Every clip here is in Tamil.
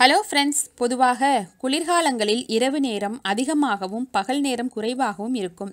ஹலோ ஃப்ரெண்ட்ஸ் பொதுவாக குளிர்காலங்களில் இரவு நேரம் அதிகமாகவும் பகல் நேரம் குறைவாகவும் இருக்கும்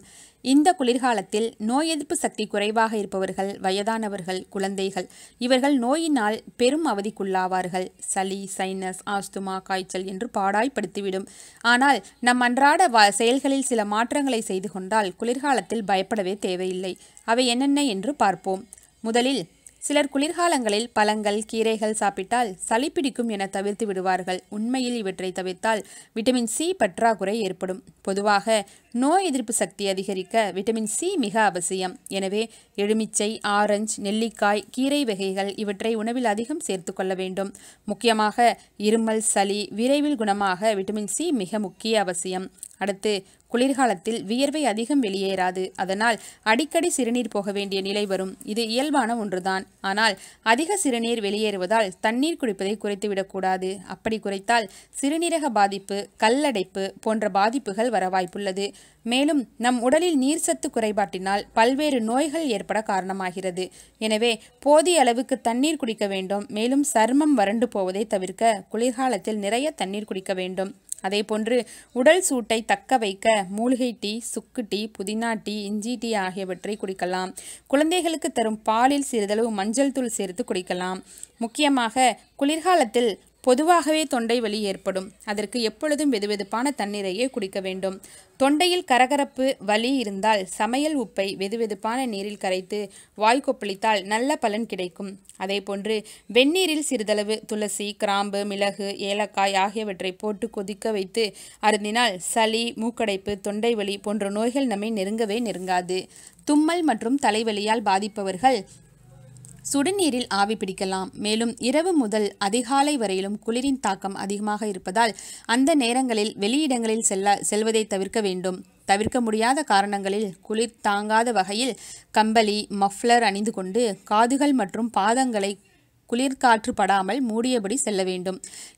இந்த குளிர்காலத்தில் நோய் எதிர்ப்பு சக்தி குறைவாக இருப்பவர்கள் வயதானவர்கள் குழந்தைகள் இவர்கள் நோயினால் பெரும் அவதிக்குள்ளாவார்கள் சளி சைனஸ் ஆஸ்துமா காய்ச்சல் என்று பாடாய்ப்படுத்திவிடும் ஆனால் நம் அன்றாட வ செயல்களில் சில மாற்றங்களை செய்து கொண்டால் குளிர்காலத்தில் பயப்படவே தேவையில்லை அவை என்னென்ன என்று பார்ப்போம் முதலில் சிலர் குளிர்காலங்களில் பழங்கள் கீரைகள் சாப்பிட்டால் சளி பிடிக்கும் என தவிர்த்து விடுவார்கள் உண்மையில் இவற்றை தவிர்த்தால் விட்டமின் சி பற்றாக்குறை ஏற்படும் பொதுவாக நோய் எதிர்ப்பு சக்தி அதிகரிக்க விட்டமின் சி மிக அவசியம் எனவே எலுமிச்சை ஆரஞ்சு நெல்லிக்காய் கீரை வகைகள் இவற்றை உணவில் அதிகம் சேர்த்து கொள்ள வேண்டும் முக்கியமாக இருமல் சளி விரைவில் குணமாக விட்டமின் சி மிக முக்கிய அவசியம் அடுத்து குளிர்காலத்தில் வியர்வை அதிகம் வெளியேறாது அதனால் அடிக்கடி சிறுநீர் போக வேண்டிய நிலை வரும் இது இயல்பான ஒன்றுதான் ஆனால் அதிக சிறுநீர் வெளியேறுவதால் தண்ணீர் குடிப்பதை குறைத்துவிடக்கூடாது அப்படி குறைத்தால் சிறுநீரக பாதிப்பு கல்லடைப்பு போன்ற பாதிப்புகள் வர வாய்ப்புள்ளது மேலும் நம் உடலில் நீர் சத்து குறைபாட்டினால் பல்வேறு நோய்கள் ஏற்பட காரணமாகிறது எனவே போதிய அளவுக்கு தண்ணீர் குடிக்க வேண்டும் மேலும் சர்மம் வறண்டு போவதை தவிர்க்க குளிர்காலத்தில் நிறைய தண்ணீர் குடிக்க வேண்டும் அதே போன்று உடல் சூட்டை தக்க வைக்க மூலிகை டீ சுக்கு டீ புதினா டீ இஞ்சி டீ ஆகியவற்றை குடிக்கலாம் குழந்தைகளுக்கு தரும் பாலில் சிறிதளவு மஞ்சள் தூள் சேர்த்து குடிக்கலாம் முக்கியமாக குளிர்காலத்தில் பொதுவாகவே தொண்டை வலி ஏற்படும் அதற்கு எப்பொழுதும் வெதுவெதுப்பான தண்ணீரையே குடிக்க வேண்டும் தொண்டையில் கரகரப்பு வலி இருந்தால் சமையல் உப்பை வெதுவெதுப்பான நீரில் கரைத்து வாய் கொப்பளித்தால் நல்ல பலன் கிடைக்கும் அதேபோன்று வெந்நீரில் சிறிதளவு துளசி கிராம்பு மிளகு ஏலக்காய் ஆகியவற்றை போட்டு கொதிக்க வைத்து அருந்தினால் சளி மூக்கடைப்பு தொண்டை வலி போன்ற நோய்கள் நம்மை நெருங்கவே நெருங்காது தும்மல் மற்றும் தலைவலியால் பாதிப்பவர்கள் சுடுநீரில் ஆவி பிடிக்கலாம் மேலும் இரவு முதல் அதிகாலை வரையிலும் குளிரின் தாக்கம் அதிகமாக இருப்பதால் அந்த நேரங்களில் வெளியிடங்களில் செல்ல செல்வதை தவிர்க்க வேண்டும் தவிர்க்க முடியாத காரணங்களில் குளிர் தாங்காத வகையில் கம்பளி மஃப்ளர் அணிந்து கொண்டு காதுகள் மற்றும் பாதங்களை குளிர்காற்று படாமல் மூடியபடி செல்ல வேண்டும்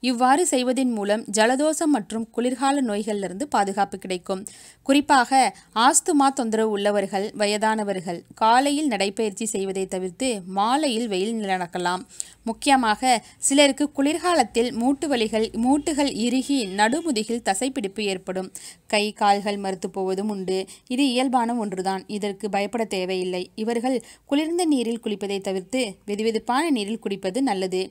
இவ்வாறு செய்வதன் மூலம் ஜலதோஷம் மற்றும் குளிர்கால நோய்களிலிருந்து பாதுகாப்பு கிடைக்கும் குறிப்பாக ஆஸ்துமா தொந்தரவு உள்ளவர்கள் வயதானவர்கள் காலையில் நடைபயிற்சி செய்வதை தவிர்த்து மாலையில் வெயில் நடக்கலாம் முக்கியமாக சிலருக்கு குளிர்காலத்தில் மூட்டு வலிகள் மூட்டுகள் இறுகி நடுமுதுகில் தசைப்பிடிப்பு ஏற்படும் கை கால்கள் மறுத்து போவதும் உண்டு இது இயல்பான ஒன்றுதான் இதற்கு பயப்பட தேவையில்லை இவர்கள் குளிர்ந்த நீரில் குளிப்பதை தவிர்த்து வெதுவெதுப்பான நீரில் குடி குடிப்பது நல்லது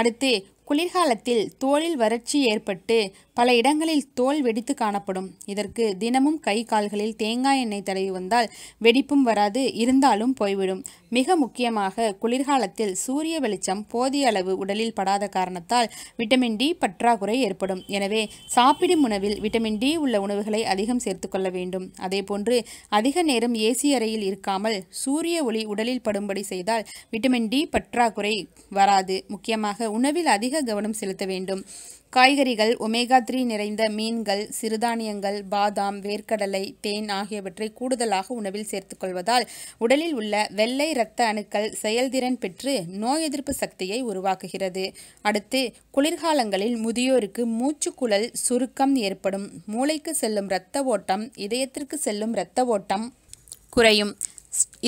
அடுத்து குளிர்காலத்தில் தோளில் வறட்சி ஏற்பட்டு பல இடங்களில் தோல் வெடித்து காணப்படும் இதற்கு தினமும் கை கால்களில் தேங்காய் எண்ணெய் தடவி வந்தால் வெடிப்பும் வராது இருந்தாலும் போய்விடும் மிக முக்கியமாக குளிர்காலத்தில் சூரிய வெளிச்சம் போதிய அளவு உடலில் படாத காரணத்தால் விட்டமின் டி பற்றாக்குறை ஏற்படும் எனவே சாப்பிடும் உணவில் விட்டமின் டி உள்ள உணவுகளை அதிகம் சேர்த்துக்கொள்ள வேண்டும் அதேபோன்று அதிக நேரம் ஏசி அறையில் இருக்காமல் சூரிய ஒளி உடலில் படும்படி செய்தால் விட்டமின் டி பற்றாக்குறை வராது முக்கியமாக உணவில் அதிக கவனம் செலுத்த வேண்டும் காய்கறிகள் ஒமேகா த்ரீ நிறைந்த மீன்கள் சிறுதானியங்கள் பாதாம் வேர்க்கடலை தேன் ஆகியவற்றை கூடுதலாக உணவில் சேர்த்துக்கொள்வதால் உடலில் உள்ள வெள்ளை இரத்த அணுக்கள் செயல்திறன் பெற்று நோய் எதிர்ப்பு சக்தியை உருவாக்குகிறது அடுத்து குளிர்காலங்களில் முதியோருக்கு மூச்சுக்குழல் சுருக்கம் ஏற்படும் மூளைக்கு செல்லும் இரத்த ஓட்டம் இதயத்திற்கு செல்லும் இரத்த ஓட்டம் குறையும்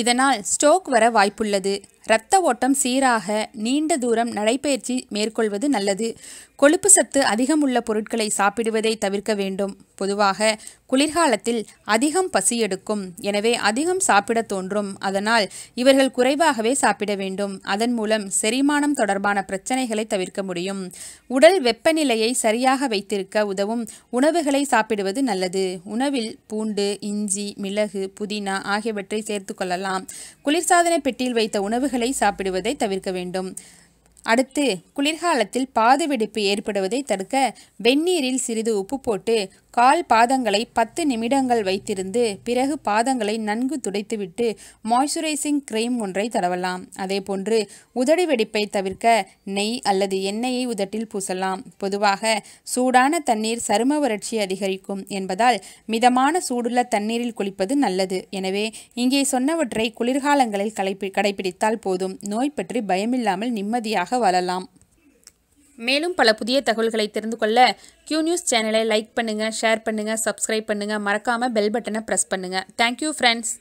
இதனால் ஸ்டோக் வர வாய்ப்புள்ளது இரத்த ஓட்டம் சீராக நீண்ட தூரம் நடைபயிற்சி மேற்கொள்வது நல்லது கொழுப்பு சத்து அதிகம் உள்ள பொருட்களை சாப்பிடுவதை தவிர்க்க வேண்டும் பொதுவாக குளிர்காலத்தில் அதிகம் பசி எடுக்கும் எனவே அதிகம் சாப்பிட தோன்றும் அதனால் இவர்கள் குறைவாகவே சாப்பிட வேண்டும் அதன் மூலம் செரிமானம் தொடர்பான பிரச்சனைகளை தவிர்க்க முடியும் உடல் வெப்பநிலையை சரியாக வைத்திருக்க உதவும் உணவுகளை சாப்பிடுவது நல்லது உணவில் பூண்டு இஞ்சி மிளகு புதினா ஆகியவற்றை சேர்த்து கொள்ளலாம் குளிர்சாதன பெட்டியில் வைத்த உணவுகள் இலைகளை சாப்பிடுவதை தவிர்க்க வேண்டும் அடுத்து குளிர்காலத்தில் பாது வெடிப்பு ஏற்படுவதை தடுக்க வெந்நீரில் சிறிது உப்பு போட்டு கால் பாதங்களை பத்து நிமிடங்கள் வைத்திருந்து பிறகு பாதங்களை நன்கு துடைத்துவிட்டு மாய்ஸ்சுரைசிங் கிரீம் ஒன்றை தடவலாம் அதேபோன்று உதடு வெடிப்பை தவிர்க்க நெய் அல்லது எண்ணெயை உதட்டில் பூசலாம் பொதுவாக சூடான தண்ணீர் சரும வறட்சி அதிகரிக்கும் என்பதால் மிதமான சூடுள்ள தண்ணீரில் குளிப்பது நல்லது எனவே இங்கே சொன்னவற்றை குளிர்காலங்களில் கடைபிடித்தால் போதும் நோய் பற்றி பயமில்லாமல் நிம்மதியாக பலமாக வளரலாம் மேலும் பல புதிய தகவல்களை தெரிந்து கொள்ள கியூ நியூஸ் சேனலை லைக் பண்ணுங்கள் ஷேர் பண்ணுங்கள் சப்ஸ்கிரைப் பண்ணுங்கள் மறக்காமல் பெல் பட்டனை ப்ரெஸ் பண்ணுங்கள் தேங்க்யூ ஃப்ரெண்ட்ஸ்